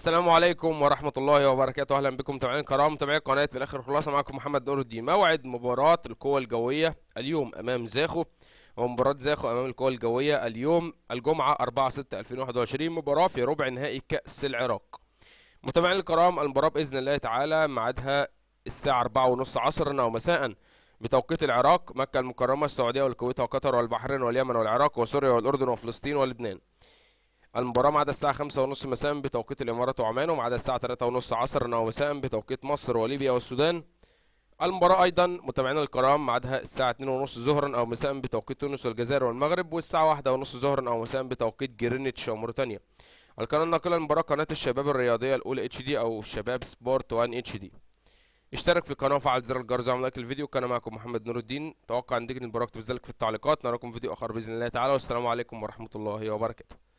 السلام عليكم ورحمة الله وبركاته أهلا بكم متابعين كرام متابعي قناة من آخر خلاصة معكم محمد نور الدين موعد مباراة القوى الجوية اليوم أمام زاخو ومباراة زاخو أمام القوى الجوية اليوم الجمعة 4 6 2021 مباراة في ربع نهائي كأس العراق متابعين الكرام المباراة بإذن الله تعالى ميعادها الساعة 4:30 عصرا أو مساء بتوقيت العراق مكة المكرمة السعودية والكويت وقطر والبحرين واليمن والعراق وسوريا والأردن وفلسطين ولبنان المباراة معاد الساعة 5:30 مساء بتوقيت الإمارات وعمان ومعاد الساعة 3:30 عصرا ومساء بتوقيت مصر وليبيا والسودان. المباراة أيضا متابعينا الكرام معادها الساعة 2:30 ظهرا أو مساء بتوقيت تونس والجزائر والمغرب والساعة 1:30 ظهرا أو مساء بتوقيت جرينتش وموريتانيا. القناة الناقلة للمباراة قناة الشباب الرياضية الأولى اتش دي أو شباب سبورت 1 اتش دي. اشترك في القناة وفعل زر الجرس وعمل لايك للفيديو كان معكم محمد نور الدين توقع عندك المباراة بذلك في التعليقات نراكم فيديو آخر بإذن الله تعالى والسلام عليكم ورحمة الله وبركاته